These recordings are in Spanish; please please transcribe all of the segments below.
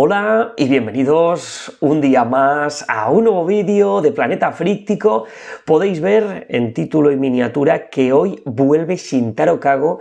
Hola y bienvenidos un día más a un nuevo vídeo de Planeta Fríctico. Podéis ver en título y miniatura que hoy vuelve Shintaro Kago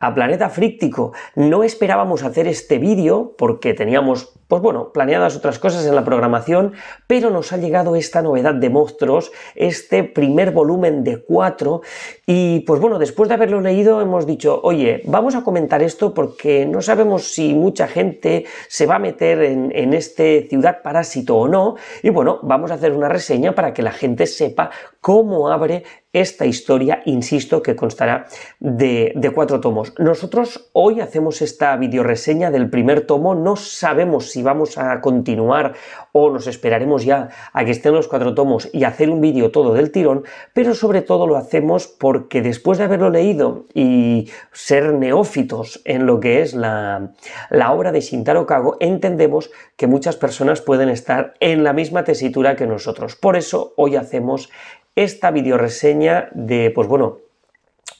a Planeta Fríctico. No esperábamos hacer este vídeo porque teníamos, pues bueno, planeadas otras cosas en la programación, pero nos ha llegado esta novedad de monstruos, este primer volumen de 4, y pues bueno, después de haberlo leído hemos dicho, oye, vamos a comentar esto porque no sabemos si mucha gente se va a meter en, en este ciudad parásito o no, y bueno, vamos a hacer una reseña para que la gente sepa cómo abre esta historia, insisto, que constará de, cuatro tomos. Nosotros hoy hacemos esta reseña del primer tomo, no sabemos si vamos a continuar o nos esperaremos ya a que estén los cuatro tomos y hacer un vídeo todo del tirón, pero sobre todo lo hacemos porque después de haberlo leído y ser neófitos en lo que es la, la obra de Shintaro Kago, entendemos que muchas personas pueden estar en la misma tesitura que nosotros. Por eso hoy hacemos esta videoreseña de, pues bueno,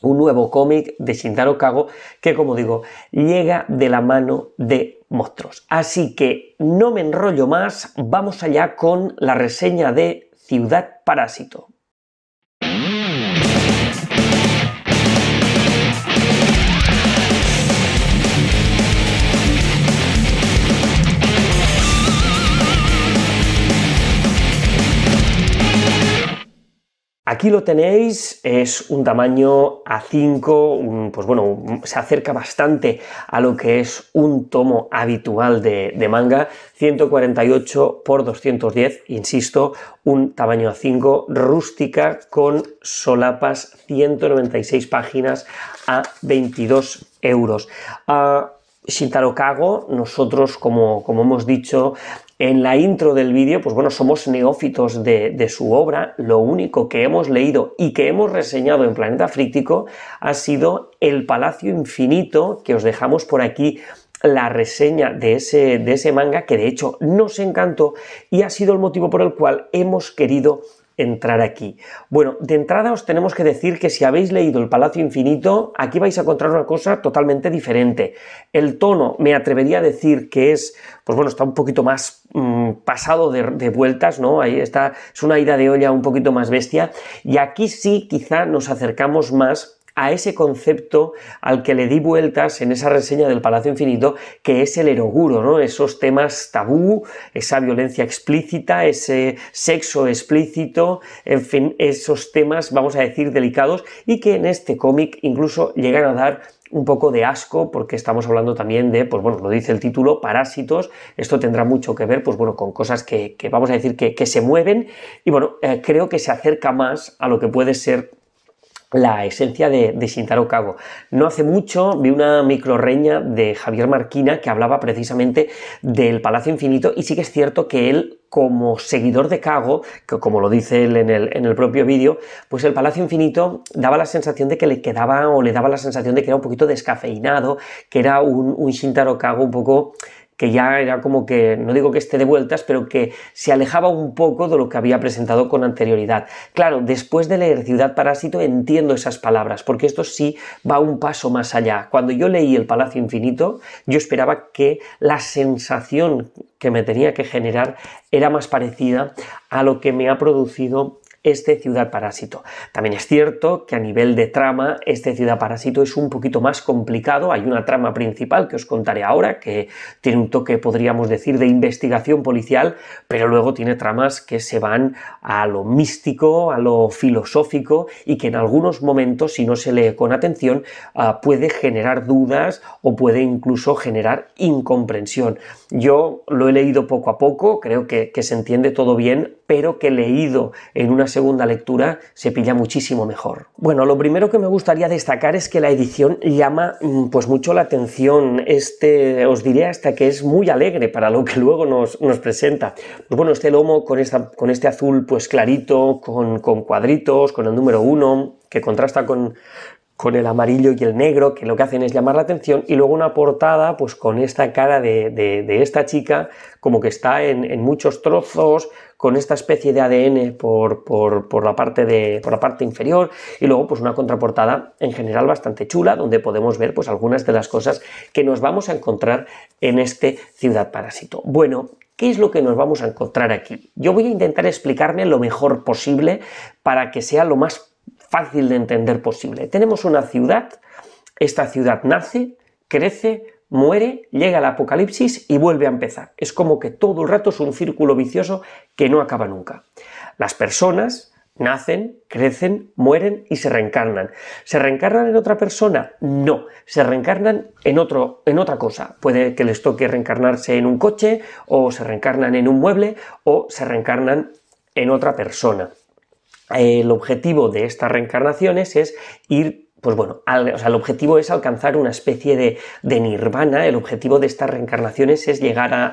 un nuevo cómic de Shintaro Kago que, como digo, llega de la mano de monstruos. Así que no me enrollo más, vamos allá con la reseña de Ciudad Parásito. Aquí lo tenéis, es un tamaño A5, pues bueno, se acerca bastante a lo que es un tomo habitual de, manga, 148 x 210, insisto, un tamaño A5 rústica con solapas, 196 páginas a 22 euros. Ah, Shintaro Kago, nosotros, como, como hemos dicho en la intro del vídeo, pues bueno, somos neófitos de, su obra. Lo único que hemos leído y que hemos reseñado en Planeta Fríctico ha sido El Palacio Infinito, que os dejamos por aquí la reseña de ese, de ese manga que de hecho nos encantó y ha sido el motivo por el cual hemos querido entrar aquí. Bueno, de entrada os tenemos que decir que si habéis leído El Palacio Infinito, aquí vais a encontrar una cosa totalmente diferente. El tono, me atrevería a decir que es, pues bueno, está un poquito más mm, pasado de, de, vueltas, ¿no? Ahí está, es una ida de olla un poquito más bestia. Y aquí sí, quizá nos acercamos más a ese concepto al que le di vueltas en esa reseña del Palacio Infinito, que es el eroguro, ¿no? Esos temas tabú, esa violencia explícita, ese sexo explícito, en fin, esos temas, vamos a decir, delicados y que en este cómic incluso llegan a dar un poco de asco porque estamos hablando también de, pues bueno, lo dice el título, parásitos, esto tendrá mucho que ver, pues bueno, con cosas que, vamos a decir que, se mueven y bueno, eh, creo que se acerca más a lo que puede ser la esencia de, de, Shintaro Kago. No hace mucho vi una microreña de Javier Marquina que hablaba precisamente del Palacio Infinito y sí que es cierto que él como seguidor de Kago, como lo dice él en el, propio vídeo, pues el Palacio Infinito daba la sensación de que le quedaba o le daba la sensación de que era un poquito descafeinado, que era un, un Shintaro Kago un poco que ya era como que, no digo que esté de vueltas, pero que se alejaba un poco de lo que había presentado con anterioridad. Claro, después de leer Ciudad Parásito entiendo esas palabras, porque esto sí va un paso más allá. Cuando yo leí El Palacio Infinito, yo esperaba que la sensación que me tenía que generar era más parecida a lo que me ha producido este Ciudad Parásito. También es cierto que a nivel de trama, este Ciudad Parásito es un poquito más complicado. Hay una trama principal que os contaré ahora, que tiene un toque, podríamos decir, de investigación policial, pero luego tiene tramas que se van a lo místico, a lo filosófico y que en algunos momentos, si no se lee con atención, ah, puede generar dudas o puede incluso generar incomprensión. Yo lo he leído poco a poco, creo que, se entiende todo bien pero que leído en una segunda lectura se pilla muchísimo mejor. Bueno, lo primero que me gustaría destacar es que la edición llama mm, pues mucho la atención. Este, os diré hasta que es muy alegre para lo que luego nos, nos presenta. Pues bueno, este lomo con, esta, con este azul pues clarito, con, con cuadritos, con el número uno que contrasta con, con el amarillo y el negro, que lo que hacen es llamar la atención, y luego una portada, pues con esta cara de, esta chica, como que está en, muchos trozos, con esta especie de ADN por, la parte de, la parte inferior, y luego pues una contraportada en general bastante chula, donde podemos ver pues algunas de las cosas que nos vamos a encontrar en este Ciudad Parásito. Bueno, ¿Qué es lo que nos vamos a encontrar aquí? Yo voy a intentar explicarme lo mejor posible para que sea lo más fácil de entender posible. Tenemos una ciudad, esta ciudad nace, crece, muere, llega al apocalipsis y vuelve a empezar. Es como que todo el rato es un círculo vicioso que no acaba nunca. Las personas nacen, crecen, mueren y se reencarnan. ¿Se reencarnan en otra persona? No, se reencarnan en, otro, en otra cosa. Puede que les toque reencarnarse en un coche o se reencarnan en un mueble o se reencarnan en otra persona el objetivo de estas reencarnaciones es ir, pues bueno, o sea, el objetivo es alcanzar una especie de, nirvana, el objetivo de estas reencarnaciones es llegar a,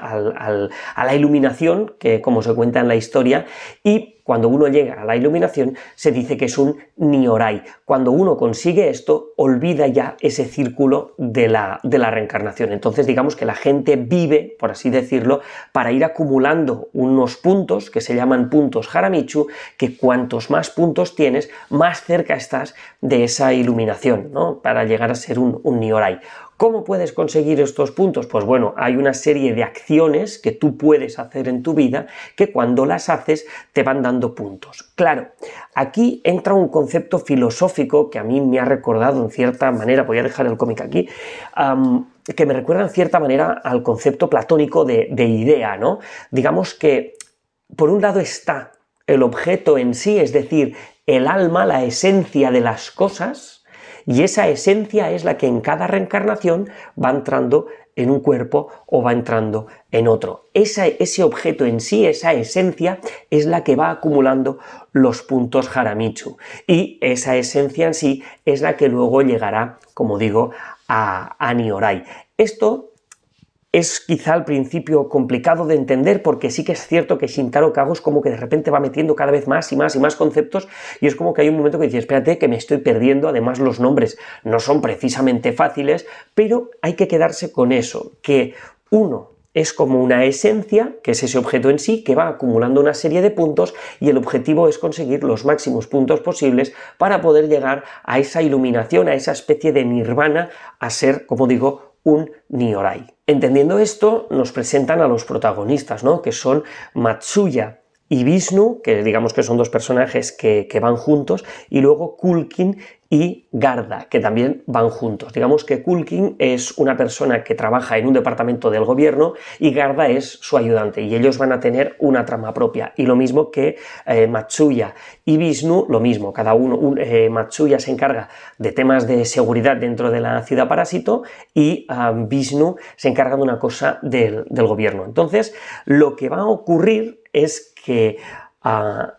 a la iluminación, que como se cuenta en la historia, y cuando uno llega a la iluminación, se dice que es un niorai. Cuando uno consigue esto, olvida ya ese círculo de la, reencarnación. Entonces, digamos que la gente vive, por así decirlo, para ir acumulando unos puntos que se llaman puntos Haramichu, que cuantos más puntos tienes, más cerca estás de esa iluminación, ¿no? Para llegar a ser un, un niorai. ¿Cómo puedes conseguir estos puntos? Pues bueno, hay una serie de acciones que tú puedes hacer en tu vida que cuando las haces te van dando puntos. Claro, aquí entra un concepto filosófico que a mí me ha recordado en cierta manera, voy a dejar el cómic aquí, que me recuerda en cierta manera al concepto platónico de, de idea, ¿no? Digamos que por un lado está el objeto en sí, es decir, el alma, la esencia de las cosas, y esa esencia es la que en cada reencarnación va entrando en un cuerpo o va entrando en otro. Esa, ese objeto en sí, esa esencia, es la que va acumulando los puntos Haramichu. Y esa esencia en sí es la que luego llegará, como digo, a Aniorai. Esto es quizá al principio complicado de entender porque sí que es cierto que Shintaro Kago es como que de repente va metiendo cada vez más y más y más conceptos y es como que hay un momento que dices, espérate que me estoy perdiendo, además los nombres no son precisamente fáciles, pero hay que quedarse con eso, que uno es como una esencia, que es ese objeto en sí, que va acumulando una serie de puntos y el objetivo es conseguir los máximos puntos posibles para poder llegar a esa iluminación, a esa especie de nirvana, a ser, como digo, un Niorai. Entendiendo esto, nos presentan a los protagonistas, ¿no? que son Matsuya y Vishnu, que digamos que son dos personajes que, que van juntos, y luego Kulkin y Garda, que también van juntos. Digamos que Kulkin es una persona que trabaja en un departamento del gobierno y Garda es su ayudante y ellos van a tener una trama propia. Y lo mismo que eh, Matsuya y Vishnu, lo mismo. Cada uno, eh, Matsuya se encarga de temas de seguridad dentro de la ciudad parásito y Bisnu um, Vishnu se encarga de una cosa del, gobierno. Entonces, lo que va a ocurrir es que... Ah,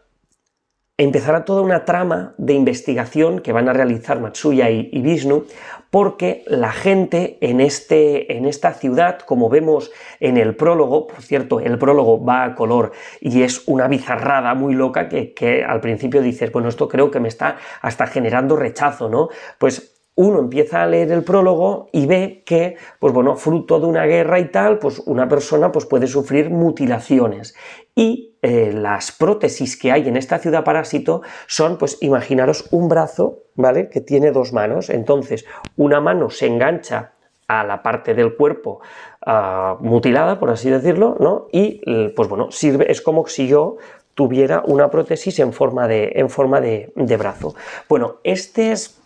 empezará toda una trama de investigación que van a realizar Matsuya y, Vishnu, porque la gente en, este, en, esta ciudad, como vemos en el prólogo, por cierto, el prólogo va a color y es una bizarrada muy loca que, al principio dices, bueno, esto creo que me está hasta generando rechazo, ¿no? Pues uno empieza a leer el prólogo y ve que, pues bueno, fruto de una guerra y tal, pues una persona pues puede sufrir mutilaciones. Y eh, las prótesis que hay en esta ciudad parásito son, pues imaginaros un brazo, ¿vale? Que tiene dos manos. Entonces, una mano se engancha a la parte del cuerpo ah, mutilada, por así decirlo, ¿no? Y, pues bueno, sirve, es como si yo tuviera una prótesis en forma de, en forma de brazo. Bueno, este es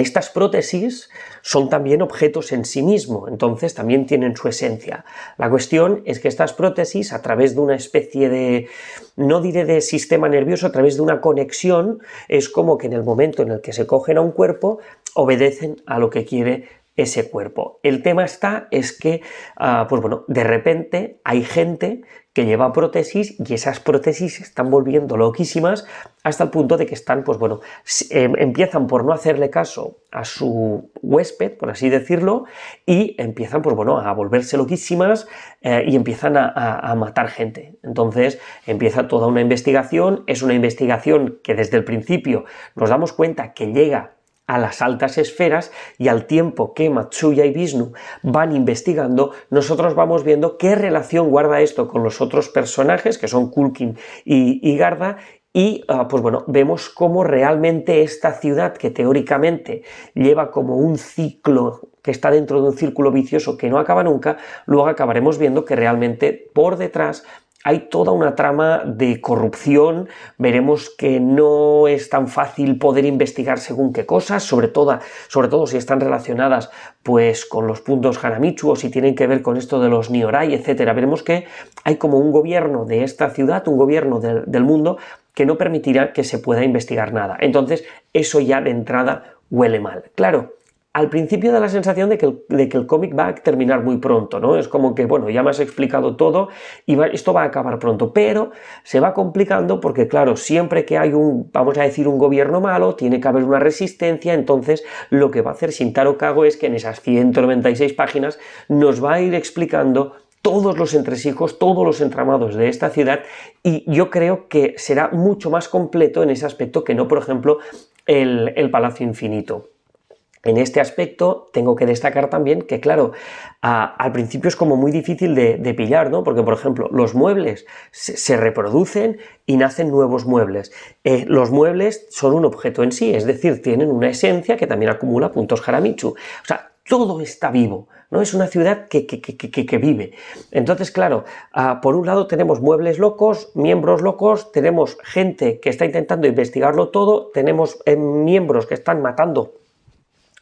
estas prótesis son también objetos en sí mismo, entonces también tienen su esencia. La cuestión es que estas prótesis, a través de una especie de, no diré de sistema nervioso, a través de una conexión, es como que en el momento en el que se cogen a un cuerpo, obedecen a lo que quiere ese cuerpo. El tema está es que, ah, pues bueno, de repente hay gente que lleva prótesis y esas prótesis se están volviendo loquísimas hasta el punto de que están, pues bueno, em, empiezan por no hacerle caso a su huésped, por así decirlo, y empiezan, pues bueno, a volverse loquísimas eh, y empiezan a matar gente. Entonces empieza toda una investigación, es una investigación que desde el principio nos damos cuenta que llega a las altas esferas y al tiempo que Matsuya y Vishnu van investigando, nosotros vamos viendo qué relación guarda esto con los otros personajes, que son Kulkin y, y Garda, y ah, pues bueno, vemos cómo realmente esta ciudad que teóricamente lleva como un ciclo que está dentro de un círculo vicioso que no acaba nunca, luego acabaremos viendo que realmente por detrás hay toda una trama de corrupción, veremos que no es tan fácil poder investigar según qué cosas, sobre todo, sobre todo si están relacionadas pues con los puntos Hanamichu o si tienen que ver con esto de los Niorai, etcétera. Veremos que hay como un gobierno de esta ciudad, un gobierno del, del mundo que no permitirá que se pueda investigar nada. Entonces, eso ya de entrada huele mal. Claro, al principio da la sensación de que, el, cómic va a terminar muy pronto, ¿no? Es como que, bueno, ya me has explicado todo y esto va a acabar pronto, pero se va complicando porque, claro, siempre que hay un, vamos a decir, un gobierno malo, tiene que haber una resistencia, entonces lo que va a hacer Shintaro Kago es que en esas 196 páginas nos va a ir explicando todos los entresijos, todos los entramados de esta ciudad y yo creo que será mucho más completo en ese aspecto que no, por ejemplo, el, el Palacio Infinito. En este aspecto tengo que destacar también que, claro, al principio es como muy difícil de, pillar, ¿no? Porque, por ejemplo, los muebles se, reproducen y nacen nuevos muebles. Eh, los muebles son un objeto en sí, es decir, tienen una esencia que también acumula puntos Jaramichu. O sea, todo está vivo, ¿no? Es una ciudad que, que, vive. Entonces, claro, por un lado tenemos muebles locos, miembros locos, tenemos gente que está intentando investigarlo todo, tenemos eh, miembros que están matando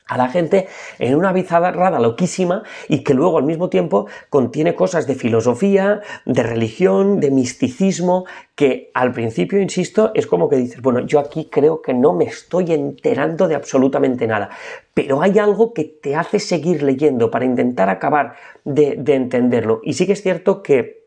a la gente en una bizarrada loquísima y que luego al mismo tiempo contiene cosas de filosofía, de religión, de misticismo, que al principio, insisto, es como que dices, bueno, yo aquí creo que no me estoy enterando de absolutamente nada, pero hay algo que te hace seguir leyendo para intentar acabar de, de entenderlo. Y sí que es cierto que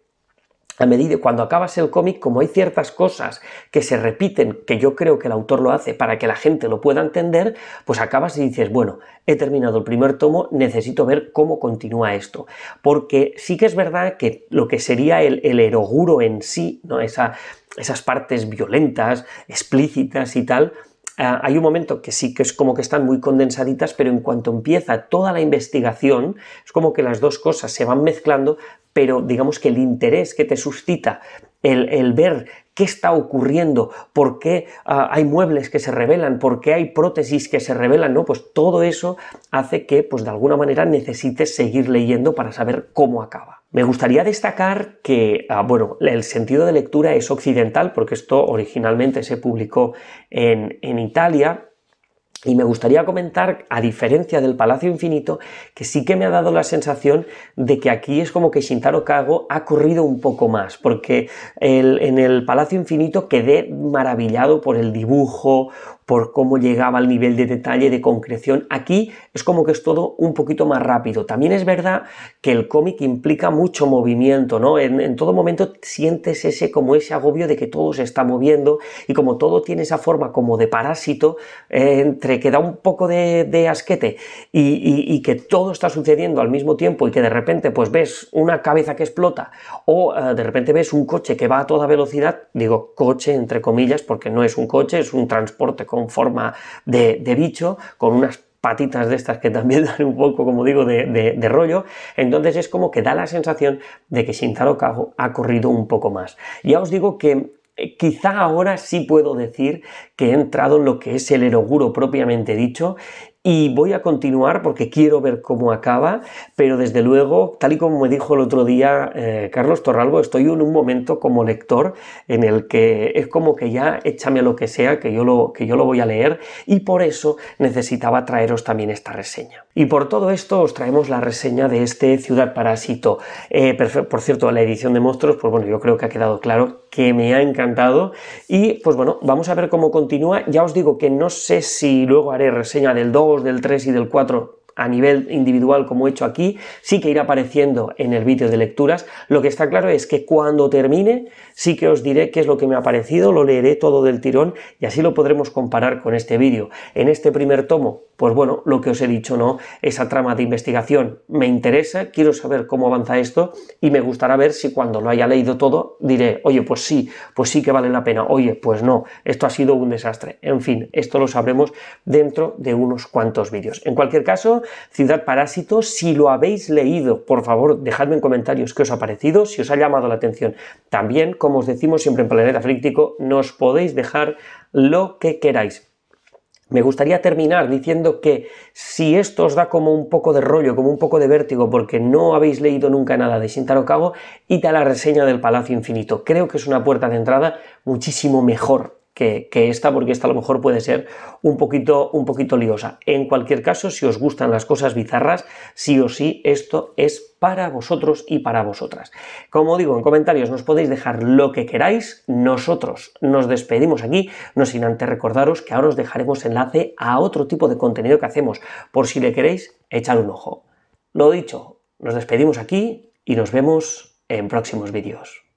a medida cuando acabas el cómic, como hay ciertas cosas que se repiten, que yo creo que el autor lo hace para que la gente lo pueda entender, pues acabas y dices, bueno, he terminado el primer tomo, necesito ver cómo continúa esto. Porque sí que es verdad que lo que sería el, el eroguro en sí, ¿no? esas partes violentas, explícitas y tal, Ah, hay un momento que sí que es como que están muy condensaditas, pero en cuanto empieza toda la investigación, es como que las dos cosas se van mezclando, pero digamos que el interés que te suscita el, ver qué está ocurriendo, por qué ah, hay muebles que se revelan, por qué hay prótesis que se revelan, ¿no? Pues todo eso hace que, pues de alguna manera, necesites seguir leyendo para saber cómo acaba. Me gustaría destacar que, ah, bueno, el sentido de lectura es occidental, porque esto originalmente se publicó en, en Italia, y me gustaría comentar, a diferencia del Palacio Infinito, que sí que me ha dado la sensación de que aquí es como que Shintaro Kago ha corrido un poco más, porque el, en el Palacio Infinito quedé maravillado por el dibujo, por cómo llegaba al nivel de detalle, de concreción. Aquí es como que es todo un poquito más rápido. También es verdad que el cómic implica mucho movimiento, ¿no? En, todo momento sientes ese como ese agobio de que todo se está moviendo y como todo tiene esa forma como de parásito, eh, entre que da un poco de, asquete y, que todo está sucediendo al mismo tiempo y que de repente pues ves una cabeza que explota o eh, de repente ves un coche que va a toda velocidad, digo coche entre comillas porque no es un coche, es un transporte con forma de, bicho, con unas patitas de estas que también dan un poco, como digo, de, rollo, entonces es como que da la sensación de que Shintaro Kago ha corrido un poco más. Ya os digo que eh, quizá ahora sí puedo decir que he entrado en lo que es el eroguro propiamente dicho y voy a continuar porque quiero ver cómo acaba, pero desde luego, tal y como me dijo el otro día eh, Carlos Torralbo, estoy en un momento como lector en el que es como que ya échame lo que sea, que yo lo, que yo lo voy a leer y por eso necesitaba traeros también esta reseña. Y por todo esto os traemos la reseña de este Ciudad Parásito. Eh, por cierto, la edición de monstruos, pues bueno, yo creo que ha quedado claro que me ha encantado. Y pues bueno, vamos a ver cómo continúa. Ya os digo que no sé si luego haré reseña del 2, del 3 y del 4 a nivel individual como he hecho aquí, sí que irá apareciendo en el vídeo de lecturas. Lo que está claro es que cuando termine sí que os diré qué es lo que me ha parecido, lo leeré todo del tirón y así lo podremos comparar con este vídeo. En este primer tomo, pues bueno, lo que os he dicho, ¿no? Esa trama de investigación me interesa, quiero saber cómo avanza esto y me gustará ver si cuando lo haya leído todo diré, oye, pues sí, pues sí que vale la pena, oye, pues no, esto ha sido un desastre. En fin, esto lo sabremos dentro de unos cuantos vídeos. En cualquier caso, Ciudad Parásito. Si lo habéis leído, por favor, dejadme en comentarios qué os ha parecido, si os ha llamado la atención. También, como os decimos siempre en Planeta Fríctico, nos podéis dejar lo que queráis. Me gustaría terminar diciendo que si esto os da como un poco de rollo, como un poco de vértigo, porque no habéis leído nunca nada de Shintaro Kago, id a la reseña del Palacio Infinito. Creo que es una puerta de entrada muchísimo mejor que, esta, porque esta a lo mejor puede ser un poquito, un poquito liosa. En cualquier caso, si os gustan las cosas bizarras, sí o sí, esto es para vosotros y para vosotras. Como digo, en comentarios nos podéis dejar lo que queráis. Nosotros nos despedimos aquí, no sin antes recordaros que ahora os dejaremos enlace a otro tipo de contenido que hacemos. Por si le queréis, echar un ojo. Lo dicho, nos despedimos aquí y nos vemos en próximos vídeos.